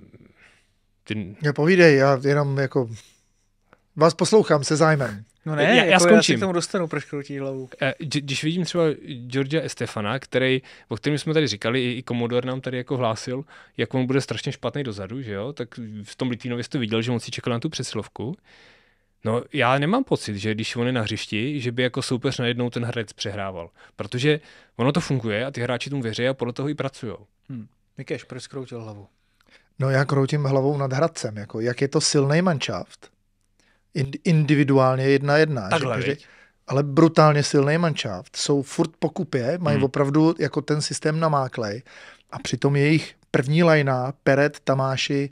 ty... povídej, já jenom jako vás poslouchám se zájmem. No ne, já, jako já skončím. Já se k tomu dostanu, proč krutí hlavu. Eh, když vidím třeba Georgia Estefana, který, o kterém jsme tady říkali, i Commodore nám tady jako hlásil, jak on bude strašně špatný dozadu, že jo, tak v tom Litvinově jste to viděl, že on si čekal na tu přesilovku. No, já nemám pocit, že když on je na hřišti, že by jako soupeř najednou ten hráč přehrával. Protože ono to funguje a ty hráči tomu věří a podle toho i pracují. Hmm. Mikeš, proč skroutil hlavu? No já kroutím hlavou nad Hradcem. Jako, jak je to silný manšaft, individuálně jedna jedna. Takhle, že ale brutálně silný mančáft. Jsou furt pokupě, mají hmm. opravdu jako ten systém namáklej a přitom jejich první lajna, Peret, Tamáši,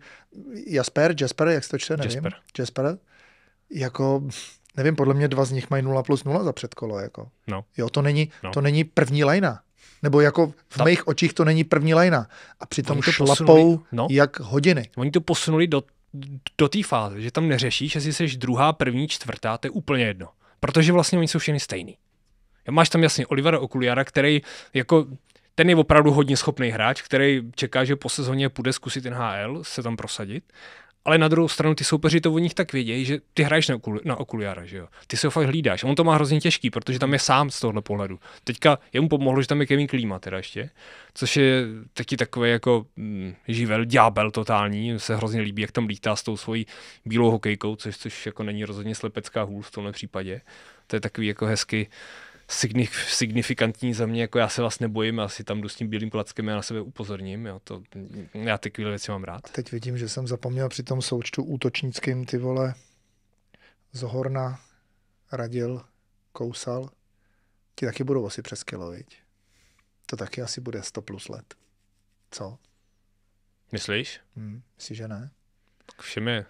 Jasper, Jasper, jak se to čte, nevím. Jasper. Jasper jako, nevím, podle mě dva z nich mají 0 plus 0 za předkolo, jako. No. Jo, to není, no. to není první lajna. Nebo jako v Ta... mých očích to není první lajna. A přitom to šlapou posunuli, no. jak hodiny. Oni to posunuli do do té fáze, že tam neřešíš, jestli jsi druhá, první, čtvrtá, to je úplně jedno. Protože vlastně oni jsou všichni stejný. Máš tam jasně Olivera Okuliara, který jako ten je opravdu hodně schopný hráč, který čeká, že po sezóně půjde zkusit NHL, se tam prosadit, ale na druhou stranu ty soupeři to o nich tak vědějí, že ty hraješ na, okul, na okuliára, že jo. Ty se ho fakt hlídáš. On to má hrozně těžký, protože tam je sám z tohohle pohledu. Teďka jemu pomohlo, že tam je Kevin Klíma teda ještě, což je taky takový jako mm, živel ďábel totální. se hrozně líbí, jak tam lítá s tou svojí bílou hokejkou, což, což jako není rozhodně slepecká hůl v tomhle případě. To je takový jako hezky signif- signifikantní za mě, jako já se vás vlastně nebojím, asi tam jdu s tím bílým plackem já na sebe upozorním, jo, to, já ty věci mám rád. A teď vidím, že jsem zapomněl při tom součtu útočnickým ty vole Zohorna, Radil, Kousal, ti taky budou asi přes kilo, viď? To taky asi bude 100 plus let. Co? Myslíš? Hmm, myslíš, že ne? Tak všem je.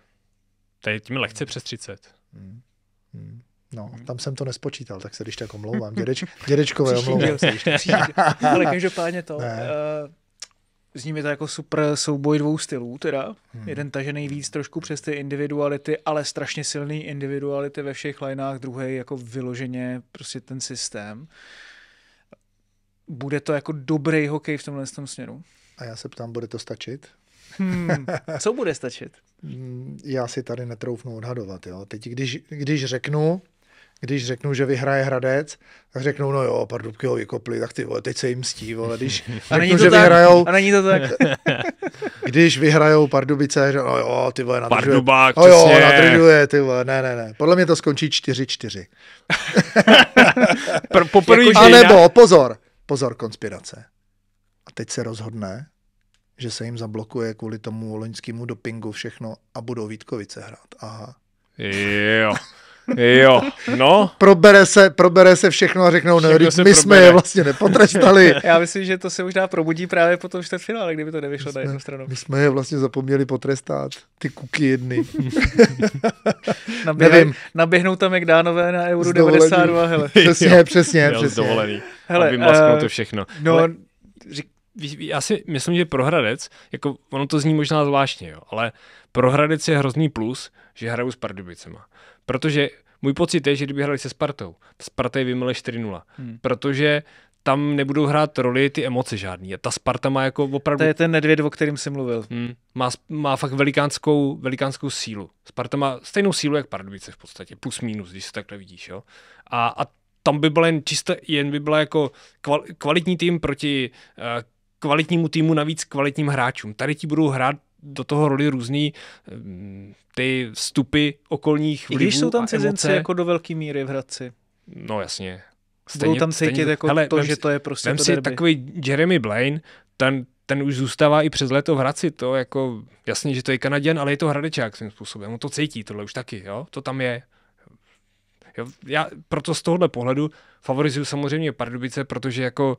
Tady tím lehce hmm. přes 30. Hmm. Hmm. No, mhm. tam jsem to nespočítal, tak se když tak omlouvám. Dědeč, dědečkové omlouvám. Ale každopádně to. Ne. Uh, eh, zní mi to jako super souboj dvou stylů, teda. Hmm. Jeden tažený víc trošku přes ty individuality, ale strašně silný individuality ve všech lineách, druhý jako vyloženě prostě ten systém. Bude to jako dobrý hokej v tomhle tom směru? A já se ptám, bude to stačit? Hmm, co bude stačit? Mm, já si tady netroufnu odhadovat. Jo. Teď, když, když řeknu, když řeknu, že vyhraje Hradec, tak řeknou, no jo, Pardubky ho vykopli, tak ty vole, teď se jim stí, vole, když a není řeknu, to že tak, vyhrajou. A není to tak. když vyhrajou Pardubice, že no jo, ty vole, nadržuje. Pardubák, no jo, nadržuje, ty vole, ne, ne, ne. Podle mě to skončí 4-4. Pr- poprvý, jako, a nebo, pozor, pozor, konspirace. A teď se rozhodne, že se jim zablokuje kvůli tomu loňskému dopingu všechno a budou Vítkovice hrát. Aha. Jo. Jo, no. probere, se, probere se všechno a řeknou, no, my probere. jsme je vlastně nepotrestali. Já myslím, že to se možná probudí právě po tom finále, kdyby to nevyšlo jsme, na jednu stranu. My jsme je vlastně zapomněli potrestat, ty kuky jedny. Naběhaj, Nevím. Naběhnou tam jak dánové na Euro 92, hele. Přesně, jo. přesně, jo, přesně. Dovolený. Hele, uh, to všechno. No, hele, řík, já si myslím, že Hradec, jako ono to zní možná zvláštně, jo, ale Hradec je hrozný plus, že hrajou s Pardubicema. Protože můj pocit je, že kdyby hráli se Spartou, Sparta je vymile 4-0, hmm. protože tam nebudou hrát roli ty emoce žádný. A ta Sparta má jako opravdu... To je ten nedvěd, o kterým jsem mluvil. Hmm. Má, má fakt velikánskou, velikánskou sílu. Sparta má stejnou sílu, jak Pardubice v podstatě, plus minus, když se takhle vidíš. Jo? A, a tam by byla jen čisté, jen by byla jako kval, kvalitní tým proti uh, kvalitnímu týmu, navíc kvalitním hráčům. Tady ti budou hrát do toho roli různý eh, ty vstupy okolních vlivů I když jsou tam cizinci jako do velké míry v Hradci. No jasně. Stejně, Budou tam cítit stejně, jako hele, to, vem, že to je prostě vem to si derby. takový Jeremy Blaine, ten, ten už zůstává i přes léto v Hradci, to jako, jasně, že to je Kanaděn, ale je to Hradečák svým způsobem, on to cítí, tohle už taky, jo, to tam je. Jo, já proto z tohohle pohledu favorizuju samozřejmě Pardubice, protože jako,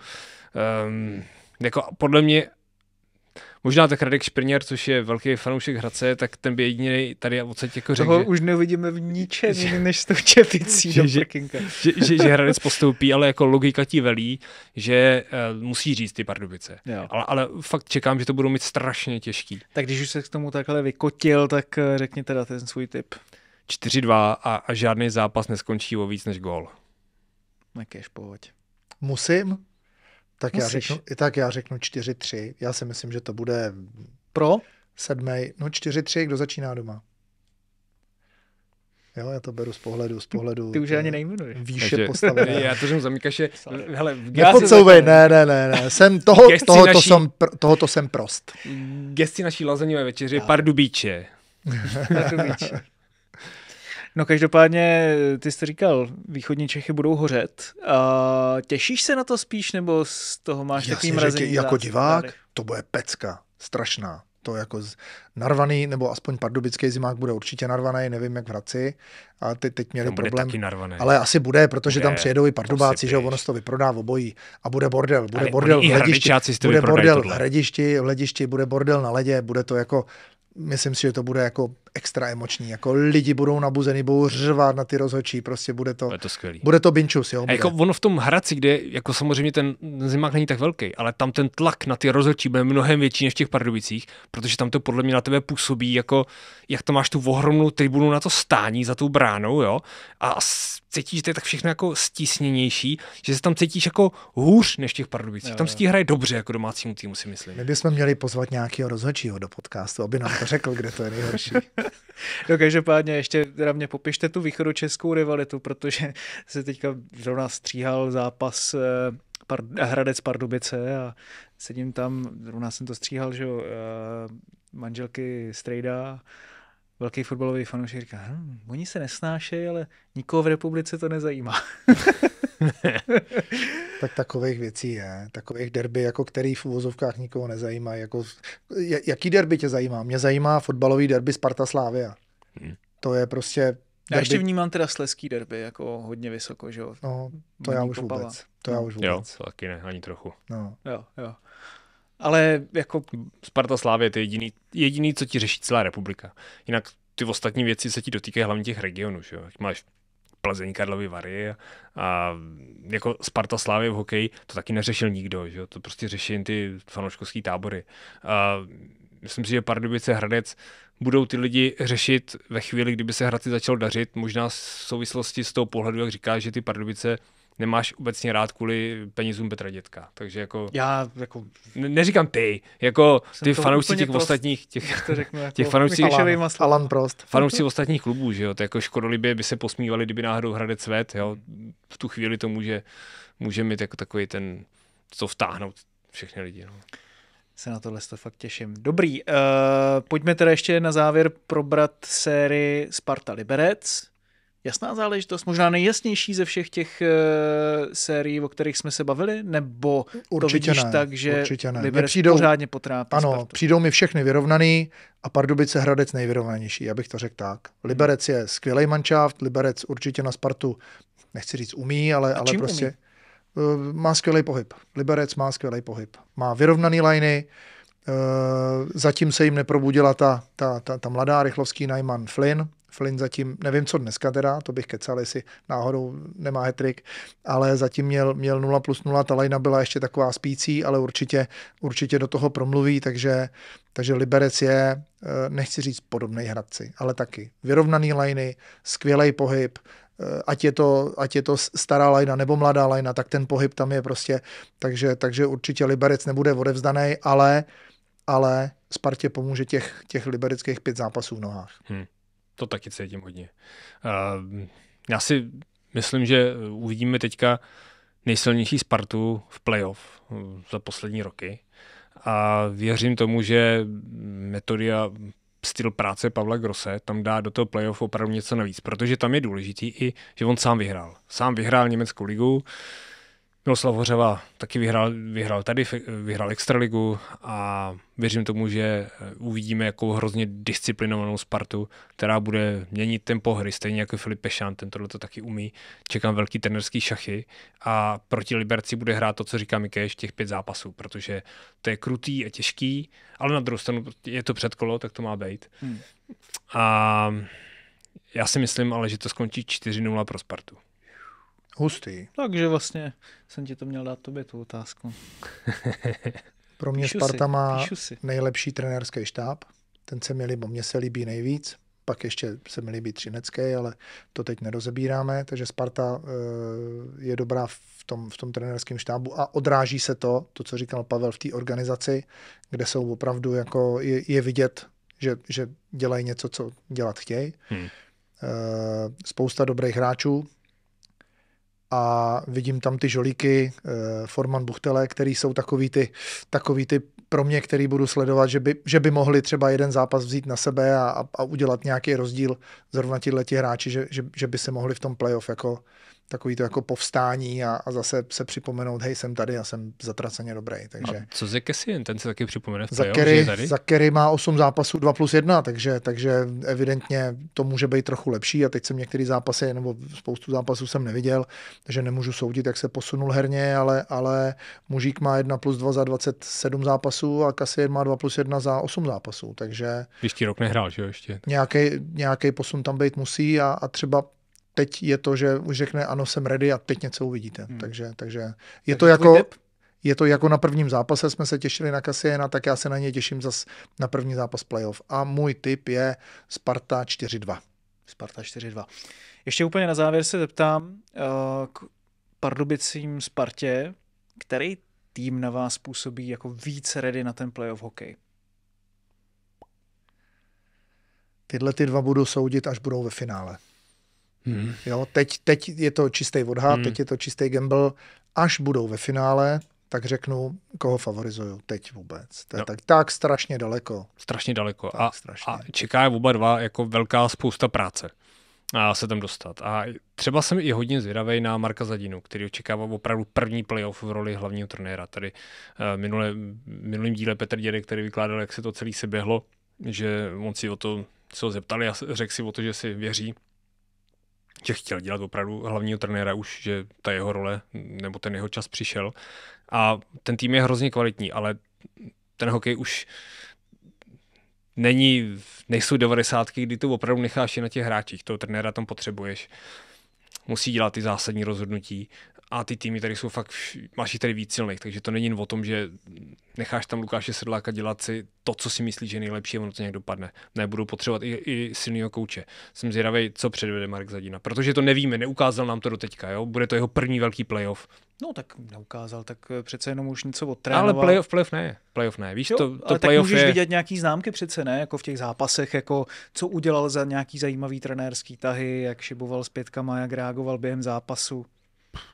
um, jako podle mě Možná tak Radek Šprněr, což je velký fanoušek Hradce, tak ten by jediný tady a odsaď jako řekl. Toho že, už neuvidíme v ničem že, než s tou čepicí že, do že, že, že, že, Hradec postoupí, ale jako logika ti velí, že uh, musí říct ty Pardubice. Ale, ale fakt čekám, že to budou mít strašně těžký. Tak když už se k tomu takhle vykotil, tak eh, řekni teda ten svůj tip. 4-2 a, a žádný zápas neskončí o víc než gól. Nekéž, pohoď. Musím? Tak já, řeknu, tak já řeknu 4-3. Já si myslím, že to bude pro sedmý. No 4-3, kdo začíná doma? Jo, já to beru z pohledu, z pohledu. Ty už ani nejmenuješ. Výše Takže, postavené. Já to, řeknu za zamíkáš, je... Hele, Nepodsouvej, ne, ne, ne, ne. Jsem toho, tohoto, naší, jsem, pr, tohoto jsem prost. Gesti naší lazanivé večeře je pardubíče. pardubíče. No každopádně, ty jsi říkal, východní Čechy budou hořet. A těšíš se na to spíš, nebo z toho máš Jasně, takový mrazení? jako divák, tady. to bude pecka, strašná. To jako z, narvaný, nebo aspoň pardubický zimák bude určitě narvaný, nevím jak v Hradci, a teď, teď měli Tam problém. Taky narvaný. Ale asi bude, protože bude, tam přijedou i pardubáci, že ono se to vyprodá v obojí. A bude bordel, bude Ale bordel v hledišti, bude bordel tohle. v hledišti, v hledišti, bude bordel na ledě, bude to jako, myslím si, že to bude jako extra emoční, jako lidi budou nabuzeni, budou řvát na ty rozhočí, prostě bude to, bude to skvělý. Bude to binčus, jo. Bude. A jako ono v tom Hradci, kde jako samozřejmě ten zimák není tak velký, ale tam ten tlak na ty rozhočí bude mnohem větší než v těch Pardubicích, protože tam to podle mě na tebe působí, jako jak tam máš tu ohromnou tribunu na to stání za tou bránou, jo, a cítíš, že to je tak všechno jako stísněnější, že se tam cítíš jako hůř než v těch Pardubicích. Jo, tam si hraje dobře jako domácímu týmu, si myslím. My bychom měli pozvat nějakého rozhodčího do podcastu, aby nám to řekl, kde to je nejhorší. No každopádně ještě teda mě popište tu východočeskou rivalitu, protože se teďka zrovna stříhal zápas eh, Pard, Hradec Pardubice a sedím tam, zrovna jsem to stříhal, že jo, eh, manželky Strejda, velký fotbalový fanoušek říká, hm, oni se nesnášejí, ale nikoho v republice to nezajímá. tak takových věcí je. Takových derby, jako který v uvozovkách nikoho nezajímá Jako, jaký derby tě zajímá? Mě zajímá fotbalový derby Sparta Slávia. Hmm. To je prostě... Derby. Já ještě vnímám teda sleský derby jako hodně vysoko, že jo? No, to Mání já už popala. vůbec. To já no. už vůbec. Jo, to taky ne, ani trochu. No. Jo, jo. Ale jako... Sparta Slávia je jediný, jediný, co ti řeší celá republika. Jinak ty ostatní věci se ti dotýkají hlavně těch regionů. Že jo? Máš Plzeň, Karlovy Vary a, a jako Sparta v hokeji to taky neřešil nikdo, že? to prostě řeší jen ty fanouškovské tábory. A, myslím si, že Pardubice Hradec budou ty lidi řešit ve chvíli, kdyby se Hradci začal dařit, možná v souvislosti s tou pohledu, jak říká, že ty Pardubice nemáš obecně rád kvůli penězům Petra Dětka. Takže jako... Já jako... Ne, neříkám ty, jako ty fanoušci těch prost, ostatních... Těch, to řeknu, jako těch fanoušci, Alan, Alan Prost. Fanoušci ostatních klubů, že jo, to jako škodolibě by se posmívali, kdyby náhodou Hradec ved, jo. V tu chvíli to může, může mít jako takový ten, co vtáhnout všechny lidi, no se na tohle fakt těším. Dobrý, uh, pojďme teda ještě na závěr probrat sérii Sparta Liberec jasná záležitost, možná nejjasnější ze všech těch uh, sérií, o kterých jsme se bavili, nebo určitě to vidíš ne, tak, že určitě ne. Liberec přijdou, pořádně potrápí Ano, Spartu. přijdou mi všechny vyrovnaný a Pardubice Hradec nejvyrovnanější, já bych to řekl tak. Liberec je skvělý manšaft, Liberec určitě na Spartu, nechci říct umí, ale, ale prostě... Umí? Eh, má skvělý pohyb. Liberec má skvělý pohyb. Má vyrovnaný liney, eh, zatím se jim neprobudila ta, ta, ta, ta mladá rychlovský Najman Flynn, Flynn zatím, nevím co dneska teda, to bych kecal, jestli náhodou nemá hetrik, ale zatím měl, měl 0 plus 0, ta lajna byla ještě taková spící, ale určitě, určitě do toho promluví, takže, takže Liberec je, eh, nechci říct podobný hradci, ale taky vyrovnaný lajny, skvělý pohyb, eh, ať je, to, ať je to stará lajna nebo mladá lajna, tak ten pohyb tam je prostě, takže, takže určitě Liberec nebude odevzdaný, ale ale Spartě pomůže těch, těch Libereckých pět zápasů v nohách. Hmm. To taky cítím hodně. Uh, já si myslím, že uvidíme teďka nejsilnější Spartu v playoff mm, za poslední roky a věřím tomu, že metodia styl práce Pavla Grose tam dá do toho playoff opravdu něco navíc, protože tam je důležitý i, že on sám vyhrál. Sám vyhrál Německou ligu, Miloslav Hořava taky vyhrál, vyhrál tady, vyhrál Extraligu a věřím tomu, že eh, uvidíme jakou hrozně disciplinovanou Spartu, která bude měnit tempo hry, stejně jako Filip Pešán, ten tohle to taky umí. Čekám velký trenerský šachy a proti Liberci bude hrát to, co říká Mikeš, těch pět zápasů, protože to je krutý a těžký, ale na druhou stranu je to předkolo, tak to má být. Hmm. A já si myslím ale, že to skončí 4-0 pro Spartu. Hustý. Takže vlastně jsem ti to měl dát tobě, tu otázku. Pro mě píšu Sparta si, má nejlepší trenérský štáb. Ten se mi líbí, mně se líbí nejvíc. Pak ještě se mi líbí Třinecký, ale to teď nerozebíráme. Takže Sparta eh, je dobrá v tom, v tom trenérském štábu a odráží se to, to, co říkal Pavel, v té organizaci, kde jsou opravdu, jako je, je vidět, že, že dělají něco, co dělat chtějí. Hmm. Eh, spousta dobrých hráčů, a vidím tam ty žolíky, eh, Forman Buchtele, který jsou takový ty, takový ty pro mě, který budu sledovat, že by, že by mohli třeba jeden zápas vzít na sebe a, a udělat nějaký rozdíl zrovna tihleti hráči, že, že, že by se mohli v tom playoff jako takový to jako povstání a, a zase se připomenout, hej, jsem tady a jsem zatraceně dobrý. No, takže... A co ze Cassian, ten se taky připomene v Zakery, Zakery má 8 zápasů 2 plus 1, takže, takže evidentně to může být trochu lepší a teď jsem některý zápasy, nebo spoustu zápasů jsem neviděl, takže nemůžu soudit, jak se posunul herně, ale, ale mužík má 1 plus 2 za 27 zápasů a Cassian má 2 plus 1 za 8 zápasů, takže... Příští rok nehrál, že jo, ještě? Nějaký posun tam být musí a, a třeba teď je to, že už řekne ano, jsem ready a teď něco uvidíte. Hmm. Takže, takže je takže to jako... Je to jako na prvním zápase, jsme se těšili na Kasiena, tak já se na ně těším zas na první zápas playoff. A můj tip je Sparta 4-2. Sparta 4-2. Ještě úplně na závěr se zeptám eh, k Pardubicím Spartě, který tým na vás působí jako víc ready na ten playoff hokej? Tyhle ty dva budu soudit, až budou ve finále. Hmm. Jo, teď, teď je to čistý odhad, hmm. teď je to čistý gamble. Až budou ve finále, tak řeknu, koho favorizuju teď vůbec. To je no. tak, tak strašně daleko. Strašně daleko. a, strašně. a čeká je oba dva jako velká spousta práce a se tam dostat. A třeba jsem i hodně zvědavý na Marka Zadinu, který očekává opravdu první playoff v roli hlavního trenéra. Tady eh, minule, minulým díle Petr Dědek, který vykládal, jak se to celé se běhlo, že on si o to se ho zeptali a řekl si o to, že si věří že chtěl dělat opravdu hlavního trenéra už, že ta jeho role nebo ten jeho čas přišel. A ten tým je hrozně kvalitní, ale ten hokej už není, nejsou 90, kdy to opravdu necháš je na těch hráčích, toho trenéra tam potřebuješ musí dělat ty zásadní rozhodnutí, a ty týmy tady jsou fakt, máš jich tady víc silných, takže to není jen o tom, že necháš tam Lukáše Sedláka dělat si to, co si myslí, že je nejlepší, ono to nějak dopadne. Ne, budou potřebovat i, i silného kouče. Jsem zvědavý, co předvede Marek Zadina, protože to nevíme, neukázal nám to teďka, jo? bude to jeho první velký playoff. No tak neukázal, tak eh, přece jenom už něco odtrénoval. Ale playoff, playoff ne, playoff ne, víš, jo, to, to ale playoff tak můžeš je... vidět nějaký známky přece, ne, jako v těch zápasech, jako co udělal za nějaký zajímavý trenérský tahy, jak šiboval s pětkama, jak reagoval během zápasu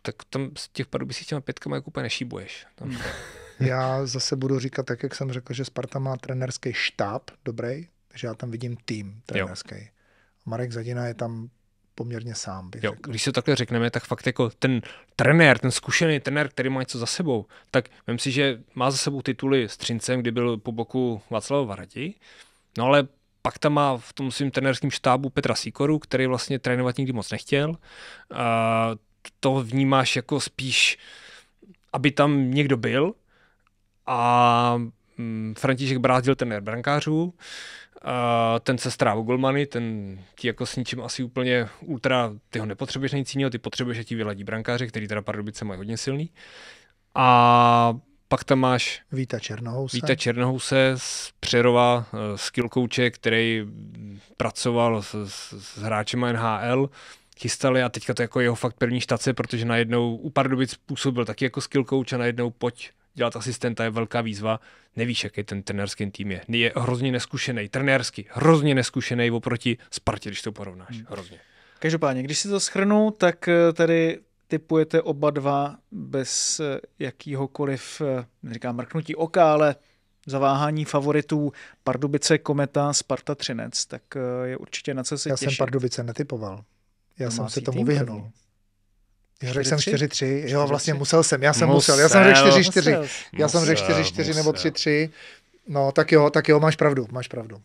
tak tam z těch Pardubicích těma pětkama jako úplně nešíbuješ. Tam. Hmm. já zase budu říkat, tak jak jsem řekl, že Sparta má trenerský štáb dobrý, takže já tam vidím tým trenerský. Jo. Marek Zadina je tam poměrně sám. Bych jo, řekl. Když se takhle řekneme, tak fakt jako ten trenér, ten zkušený trenér, který má něco za sebou, tak myslím si, že má za sebou tituly s Třincem, kdy byl po boku Václava Varadi, no ale pak tam má v tom svým trenérském štábu Petra Sikoru, který vlastně trénovat nikdy moc nechtěl. A to vnímáš jako spíš, aby tam někdo byl a mm, František Brázdil, ten je brankářů, ten se strávil golmany, ten ti jako s ničím asi úplně ultra, ty ho nepotřebuješ na nic jiného, ty potřebuješ, že ti vyladí brankáře, který teda Pardubice mají hodně silný. A pak tam máš Víta Černohouse. Víta Černohouse z Přerova, skill eh, coache, který pracoval s, s, s hráčem NHL, chystali a teďka to jako jeho fakt první štace, protože najednou u Pardubic působil taky jako skill coach a najednou pojď dělat asistenta je velká výzva. Nevíš, jaký ten trenérský tým je. Je hrozně neskušený, trenérsky, hrozně neskušený oproti Spartě, když to porovnáš. Hmm. Hrozně. Každopádně, když si to schrnu, tak eh, tady typujete oba dva bez eh, jakýhokoliv, eh, neříkám mrknutí oka, ale zaváhání favoritů Pardubice, Kometa, Sparta, Třinec, tak je určitě na co se Já těšit. jsem Pardubice netypoval. Já jsem se tomu vyhnul. Já řekl jsem 4-3, jo, vlastně musel jsem, já jsem musel, já jsem řekl 4-4, já jsem řekl 4-4 nebo 3-3, no tak jo, tak jo, máš pravdu, máš pravdu.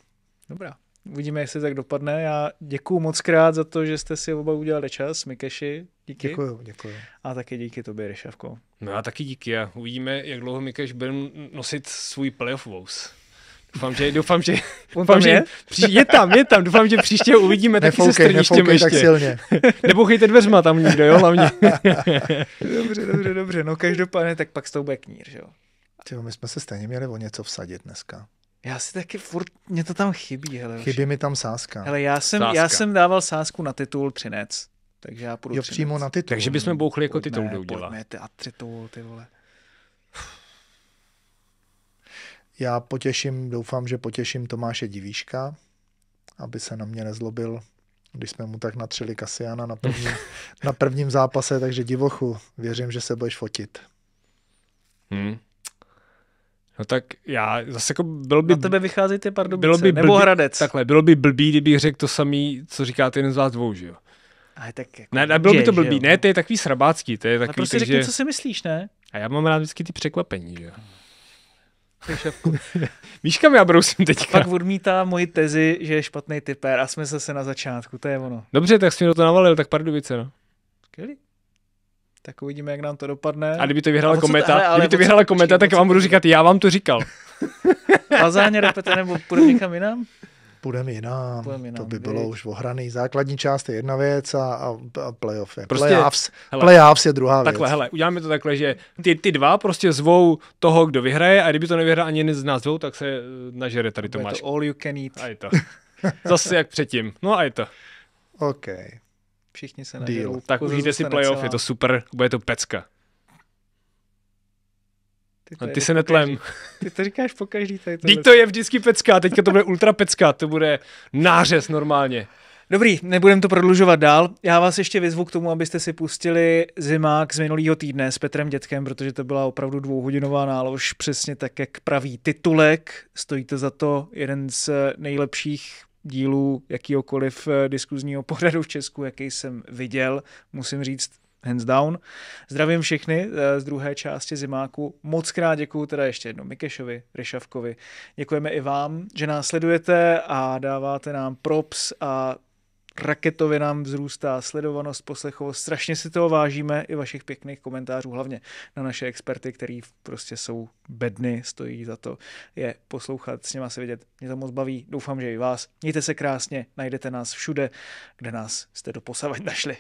Dobrá, uvidíme, jestli tak dopadne. Já děkuju moc krát za to, že jste si oba udělali čas, Mikeši, díky. Děkuju, děkuju. A taky díky tobě, Ryšavko. No a taky díky a uvidíme, jak dlouho Mikeš bude nosit svůj playoff vouse. Doufám, že, doufám, že, On doufám, že je? Při, je tam, je tam, doufám, že příště uvidíme, taky nefoukej, se strníš ještě. Tak silně. Nebouchejte dveřma tam někdo, jo, hlavně. dobře, dobře, dobře, no každopádně, tak pak s tou bude knír, že jo. Tyjo, my jsme se stejně měli o něco vsadit dneska. Já si taky furt, mě to tam chybí. Hele, chybí mi tam sázka. Hele, já jsem, sáska. já jsem dával sázku na titul Třinec. Takže já půjdu jo, přímo na titul. Takže bychom bouchli jako pojďme, titul do a titul, ty vole. Já potěším, doufám, že potěším Tomáše Divíška, aby se na mě nezlobil, když jsme mu tak natřeli Kasiana na prvním, na prvním zápase, takže divochu, věřím, že se budeš fotit. Hmm. No tak já zase jako bylo by... Na tebe vychází ty Pardubice, bylo by blbý, nebo Hradec. Takhle, bylo by blbý, kdybych řekl to samý, co říkáte jeden z vás dvou, že jo? Ale tak jako ne, bylo by to blbý. Ne, to je takový srabácký, to je takový, A prostě řekni, řekni, co si myslíš, ne? A já mám rád vždycky ty překvapení, že jo? Víš, kam já brousím teďka? Pak odmítá moji tezi, že je špatný typer a jsme zase na začátku, to je ono. Dobře, tak jsi mi to navalil, tak Pardubice, no. Kdy? Tak uvidíme, jak nám to dopadne. A kdyby to vyhrála kometa, jako ale, ale, kdyby to vyhrála kometa, tak vám budu říkat, já vám to říkal. Lazáně repete nebo půjde někam jinam? půjdeme jinam. Půjdem jinam. To by bylo už ohraný. Základní část je jedna věc a, a, a playoff je. Prostě, playoffs, hele, playoffs je druhá takhle, věc. Takhle, hele, uděláme to takhle, že ty, ty dva prostě zvou toho, kdo vyhraje a kdyby to nevyhrál ani jeden z nás dvou, tak se eh, nažere tady Tomáš. Je to all you can eat. A je to. Zase jak předtím. No a je to. OK. Všichni se nadějou. Tak užijte si playoff, je to super, bude to pecka. Ty, no, ty se netlem. Ty to říkáš po každý. Tady Teď to je vždycky pecká, teďka to bude ultra pecká, to bude nářez normálně. Dobrý, nebudem to prodlužovat dál. Já vás ještě vyzvu k tomu, abyste si pustili zimák z minulého týdne s Petrem Dětkem, protože to byla opravdu dvouhodinová nálož, přesně tak, jak pravý titulek. Stojí to za to jeden z nejlepších dílů jakýkoliv eh, diskuzního pořadu v Česku, jaký jsem viděl. Musím říct, hands down. Zdravím všechny eh, z druhé části Zimáku. Moc krát děkuju teda ještě jednou Mikešovi, Ryšavkovi. Děkujeme i vám, že nás sledujete a dáváte nám props a raketově nám vzrůstá sledovanost, poslechovost. Strašně si toho vážíme i vašich pěkných komentářů, hlavně na naše experty, který prostě jsou bedny, stojí za to je poslouchat, s nima se vidět. Mě to moc baví, doufám, že i vás. Mějte se krásně, najdete nás všude, kde nás jste doposavať našli.